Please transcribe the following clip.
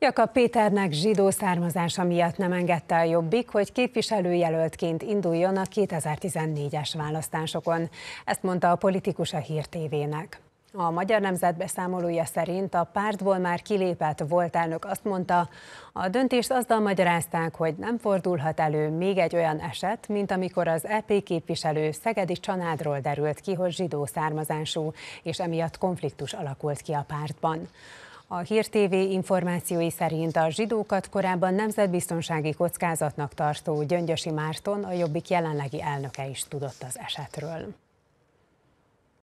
Jakab Péternek zsidó származása miatt nem engedte a Jobbik, hogy képviselőjelöltként induljon a 2014-es választásokon. Ezt mondta a politikus a Hír TV-nek. A Magyar Nemzet beszámolója szerint a pártból már kilépett volt elnök azt mondta, a döntést azzal magyarázták, hogy nem fordulhat elő még egy olyan eset, mint amikor az EP képviselő Szegedi Csanádról derült ki, hogy zsidó származású, és emiatt konfliktus alakult ki a pártban. A Hír TV információi szerint a zsidókat korábban nemzetbiztonsági kockázatnak tartó Gyöngyösi Márton, a Jobbik jelenlegi elnöke is tudott az esetről.